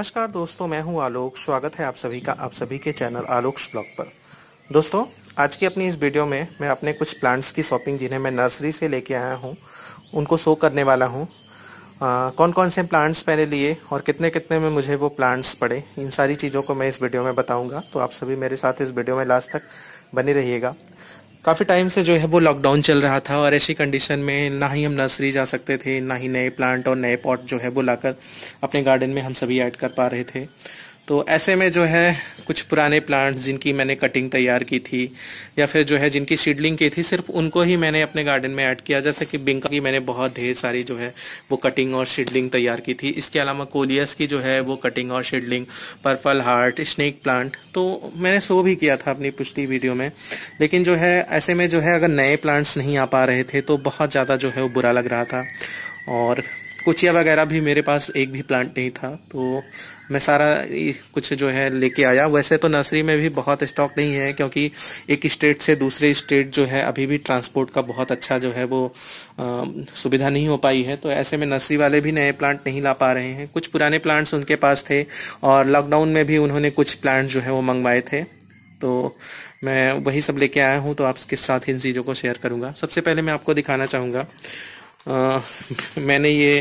नमस्कार दोस्तों मैं हूं आलोक स्वागत है आप सभी का आप सभी के चैनल आलोक ब्लॉग पर दोस्तों आज की अपनी इस वीडियो में मैं अपने कुछ प्लांट्स की शॉपिंग जिन्हें मैं नर्सरी से लेके आया हूं उनको शो करने वाला हूं आ, कौन कौन से प्लांट्स मैंने लिए और कितने कितने में मुझे वो प्लांट्स पड़े इन सारी चीज़ों को मैं इस वीडियो में बताऊँगा तो आप सभी मेरे साथ इस वीडियो में लास्ट तक बने रहिएगा काफ़ी टाइम से जो है वो लॉकडाउन चल रहा था और ऐसी कंडीशन में ना ही हम नर्सरी जा सकते थे ना ही नए प्लांट और नए पॉट जो है वो लाकर अपने गार्डन में हम सभी ऐड कर पा रहे थे तो ऐसे में जो है कुछ पुराने प्लांट्स जिनकी मैंने कटिंग तैयार की थी या फिर जो है जिनकी सीडलिंग की थी सिर्फ उनको ही मैंने अपने गार्डन में ऐड किया जैसे कि बिंका की मैंने बहुत ढेर सारी जो है वो कटिंग और शीडलिंग तैयार की थी इसके अलावा कोलियस की जो है वो कटिंग और seedling purple heart snake plant तो मैंने सो भी किया था अपनी पिछली वीडियो में लेकिन जो है ऐसे में जो है अगर नए प्लांट्स नहीं आ पा रहे थे तो बहुत ज़्यादा जो है वो बुरा लग रहा था और कुचिया वगैरह भी मेरे पास एक भी प्लांट नहीं था तो मैं सारा कुछ जो है लेके आया वैसे तो नर्सरी में भी बहुत स्टॉक नहीं है क्योंकि एक स्टेट से दूसरे स्टेट जो है अभी भी ट्रांसपोर्ट का बहुत अच्छा जो है वो आ, सुविधा नहीं हो पाई है तो ऐसे में नर्सरी वाले भी नए प्लांट नहीं ला पा रहे हैं कुछ पुराने प्लांट्स उनके पास थे और लॉकडाउन में भी उन्होंने कुछ प्लांट जो है वो मंगवाए थे तो मैं वही सब लेके आया हूँ तो आपके साथ इन चीज़ों को शेयर करूँगा सबसे पहले मैं आपको दिखाना चाहूँगा आ, मैंने ये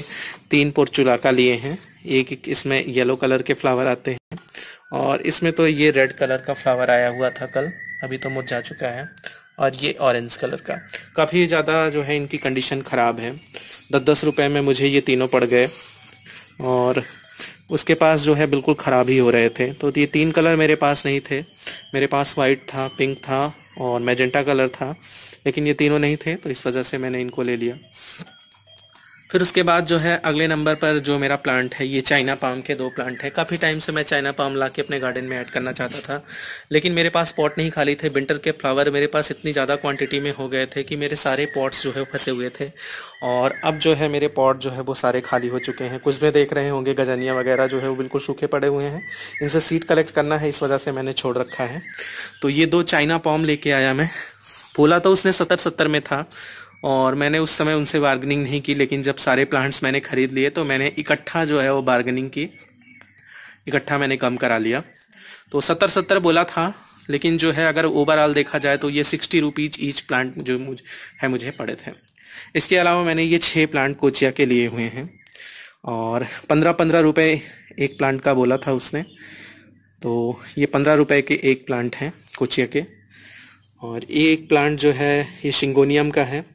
तीन पुर चुलाका लिए हैं एक, एक इसमें येलो कलर के फ्लावर आते हैं और इसमें तो ये रेड कलर का फ्लावर आया हुआ था कल अभी तो मुरझा चुका है और ये ऑरेंज कलर का काफ़ी ज़्यादा जो है इनकी कंडीशन ख़राब है दस दस रुपये में मुझे ये तीनों पड़ गए और उसके पास जो है बिल्कुल ख़राब ही हो रहे थे तो ये तीन कलर मेरे पास नहीं थे मेरे पास वाइट था पिंक था और मैजेंटा कलर था लेकिन ये तीनों नहीं थे तो इस वजह से मैंने इनको ले लिया फिर उसके बाद जो है अगले नंबर पर जो मेरा प्लांट है ये चाइना पाम के दो प्लांट हैं काफ़ी टाइम से मैं चाइना पाम ला के अपने गार्डन में ऐड करना चाहता था लेकिन मेरे पास पॉट नहीं खाली थे विंटर के फ्लावर मेरे पास इतनी ज़्यादा क्वांटिटी में हो गए थे कि मेरे सारे पॉट्स जो है फंसे हुए थे और अब जो है मेरे पॉट जो है वो सारे खाली हो चुके हैं कुछ में देख रहे होंगे गजनिया वगैरह जो है वो बिल्कुल सूखे पड़े हुए हैं इनसे सीड कलेक्ट करना है इस वजह से मैंने छोड़ रखा है तो ये दो चाइना पाम लेके आया मैं बोला तो उसने सत्तर सत्तर में था और मैंने उस समय उनसे बार्गनिंग नहीं की लेकिन जब सारे प्लांट्स मैंने खरीद लिए तो मैंने इकट्ठा जो है वो बार्गेनिंग की इकट्ठा मैंने कम करा लिया तो सत्तर सत्तर बोला था लेकिन जो है अगर ओवरऑल देखा जाए तो ये सिक्सटी रुपीज ईच प्लांट जो मुझे है मुझे पड़े थे इसके अलावा मैंने ये छः प्लांट कोचिया के लिए हुए हैं और पंद्रह पंद्रह रुपये एक प्लांट का बोला था उसने तो ये पंद्रह रुपये के एक प्लांट हैं कोचिया के और एक प्लांट जो है ये शिंगोनियम का है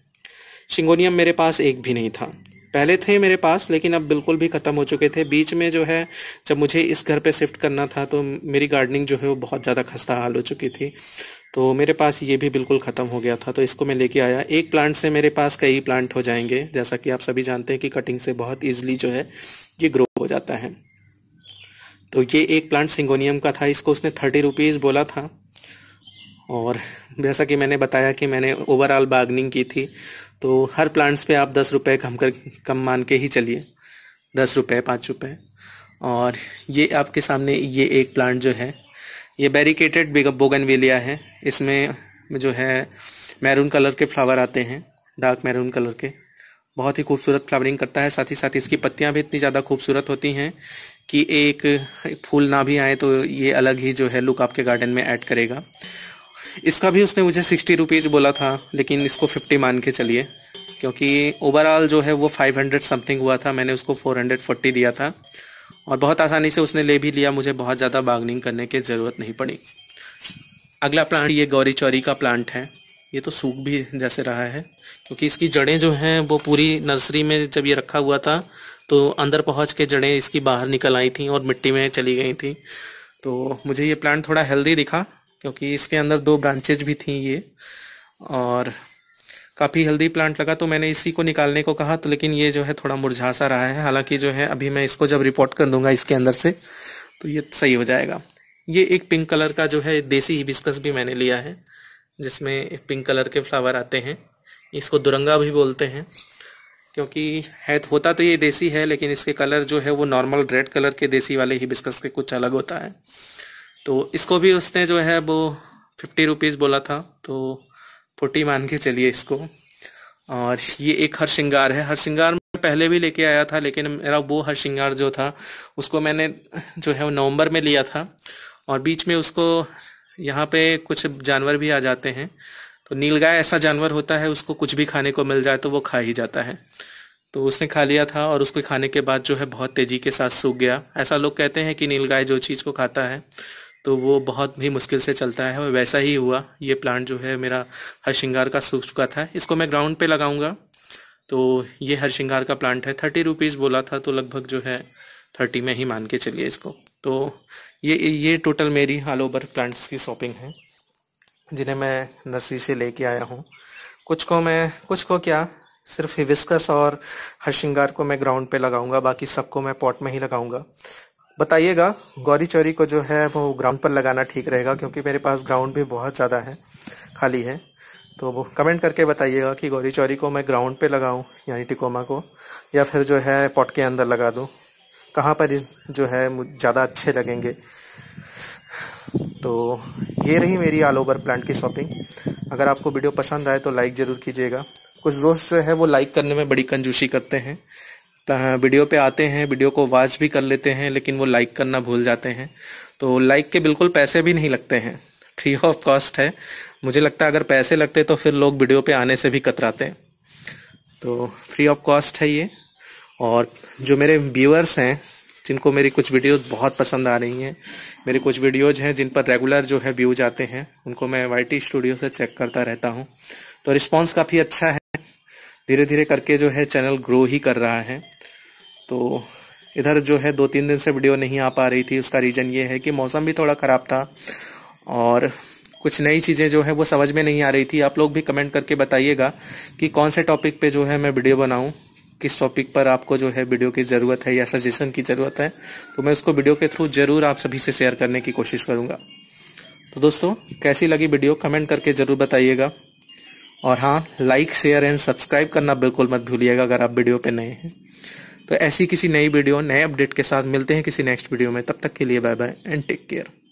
शिंगोनियम मेरे पास एक भी नहीं था पहले थे मेरे पास लेकिन अब बिल्कुल भी ख़त्म हो चुके थे बीच में जो है जब मुझे इस घर पे शिफ्ट करना था तो मेरी गार्डनिंग जो है वो बहुत ज़्यादा खस्ता हाल हो चुकी थी तो मेरे पास ये भी बिल्कुल ख़त्म हो गया था तो इसको मैं लेके आया एक प्लांट से मेरे पास कई प्लांट हो जाएंगे जैसा कि आप सभी जानते हैं कि कटिंग से बहुत ईजिली जो है ये ग्रो हो जाता है तो ये एक प्लांट सिंगोनियम का था इसको उसने थर्टी रुपीज़ बोला था और जैसा कि मैंने बताया कि मैंने ओवरऑल बार्गनिंग की थी तो हर प्लांट्स पे आप दस रुपये कम कर कम मान के ही चलिए दस रुपये पाँच रुपये और ये आपके सामने ये एक प्लांट जो है ये बैरिकेटेड बोगनवेलिया है इसमें जो है मैरून कलर के फ्लावर आते हैं डार्क मैरून कलर के बहुत ही खूबसूरत फ्लावरिंग करता है साथ ही साथ इसकी पत्तियां भी इतनी ज़्यादा खूबसूरत होती हैं कि एक फूल ना भी आए तो ये अलग ही जो है लुक आपके गार्डन में ऐड करेगा इसका भी उसने मुझे सिक्सटी रुपीज़ बोला था लेकिन इसको फिफ्टी मान के चलिए क्योंकि ओवरऑल जो है वो फाइव हंड्रेड समथिंग हुआ था मैंने उसको फोर हंड्रेड फोर्टी दिया था और बहुत आसानी से उसने ले भी लिया मुझे बहुत ज़्यादा बार्गनिंग करने की ज़रूरत नहीं पड़ी अगला प्लांट ये गौरी चौरी का प्लांट है ये तो सूख भी जैसे रहा है क्योंकि इसकी जड़ें जो हैं वो पूरी नर्सरी में जब ये रखा हुआ था तो अंदर पहुंच के जड़ें इसकी बाहर निकल आई थी और मिट्टी में चली गई थी तो मुझे ये प्लांट थोड़ा हेल्दी दिखा क्योंकि इसके अंदर दो ब्रांचेज भी थी ये और काफ़ी हेल्दी प्लांट लगा तो मैंने इसी को निकालने को कहा तो लेकिन ये जो है थोड़ा मुरझा सा रहा है हालांकि जो है अभी मैं इसको जब रिपोर्ट कर दूंगा इसके अंदर से तो ये सही हो जाएगा ये एक पिंक कलर का जो है देसी हिबिस्कस भी मैंने लिया है जिसमें पिंक कलर के फ्लावर आते हैं इसको दुरंगा भी बोलते हैं क्योंकि है होता तो ये देसी है लेकिन इसके कलर जो है वो नॉर्मल रेड कलर के देसी वाले हिबिस्कस के कुछ अलग होता है तो इसको भी उसने जो है वो फिफ्टी रुपीज़ बोला था तो फोर्टी मान के चलिए इसको और ये एक हर श्रृंगार है हर श्रृंगार में पहले भी लेके आया था लेकिन मेरा वो हर श्रृंगार जो था उसको मैंने जो है वो नवंबर में लिया था और बीच में उसको यहाँ पे कुछ जानवर भी आ जाते हैं तो नीलगाय ऐसा जानवर होता है उसको कुछ भी खाने को मिल जाए तो वो खा ही जाता है तो उसने खा लिया था और उसको खाने के बाद जो है बहुत तेज़ी के साथ सूख गया ऐसा लोग कहते हैं कि नीलगाय जो चीज़ को खाता है तो वो बहुत ही मुश्किल से चलता है और वैसा ही हुआ ये प्लांट जो है मेरा हर श्रृंगार का सूख चुका था इसको मैं ग्राउंड पे लगाऊंगा तो ये हर श्रृंगार का प्लांट है थर्टी रुपीज़ बोला था तो लगभग जो है थर्टी में ही मान के चलिए इसको तो ये ये टोटल मेरी ऑल ओवर प्लांट्स की शॉपिंग है जिन्हें मैं नर्सरी से लेके आया हूँ कुछ को मैं कुछ को क्या सिर्फ हिविस्कस और हर श्रृंगार को मैं ग्राउंड पे लगाऊंगा बाकी सबको मैं पॉट में ही लगाऊंगा बताइएगा गौरी चौरी को जो है वो ग्राउंड पर लगाना ठीक रहेगा क्योंकि मेरे पास ग्राउंड भी बहुत ज़्यादा है खाली है तो वो कमेंट करके बताइएगा कि गौरी चौरी को मैं ग्राउंड पे लगाऊं यानी टिकोमा को या फिर जो है पॉट के अंदर लगा दूं कहाँ पर जो है ज़्यादा अच्छे लगेंगे तो ये रही मेरी ऑल ओवर प्लांट की शॉपिंग अगर आपको वीडियो पसंद आए तो लाइक ज़रूर कीजिएगा कुछ दोस्त जो है वो लाइक करने में बड़ी कंजूसी करते हैं वीडियो पे आते हैं वीडियो को वॉच भी कर लेते हैं लेकिन वो लाइक करना भूल जाते हैं तो लाइक के बिल्कुल पैसे भी नहीं लगते हैं फ्री ऑफ कॉस्ट है मुझे लगता है अगर पैसे लगते तो फिर लोग वीडियो पे आने से भी कतराते हैं तो फ्री ऑफ कॉस्ट है ये और जो मेरे व्यूअर्स हैं जिनको मेरी कुछ वीडियोस बहुत पसंद आ रही हैं मेरी कुछ वीडियोज हैं जिन पर रेगुलर जो है व्यूज आते हैं उनको मैं वाई स्टूडियो से चेक करता रहता हूँ तो रिस्पॉन्स काफ़ी अच्छा है धीरे धीरे करके जो है चैनल ग्रो ही कर रहा है तो इधर जो है दो तीन दिन से वीडियो नहीं आ पा रही थी उसका रीज़न ये है कि मौसम भी थोड़ा ख़राब था और कुछ नई चीज़ें जो है वो समझ में नहीं आ रही थी आप लोग भी कमेंट करके बताइएगा कि कौन से टॉपिक पे जो है मैं वीडियो बनाऊं किस टॉपिक पर आपको जो है वीडियो की ज़रूरत है या सजेशन की ज़रूरत है तो मैं उसको वीडियो के थ्रू ज़रूर आप सभी से शेयर करने की कोशिश करूँगा तो दोस्तों कैसी लगी वीडियो कमेंट करके ज़रूर बताइएगा और हाँ लाइक शेयर एंड सब्सक्राइब करना बिल्कुल मत भूलिएगा अगर आप वीडियो पे नए हैं तो ऐसी किसी नई वीडियो नए अपडेट के साथ मिलते हैं किसी नेक्स्ट वीडियो में तब तक के लिए bye bye and take care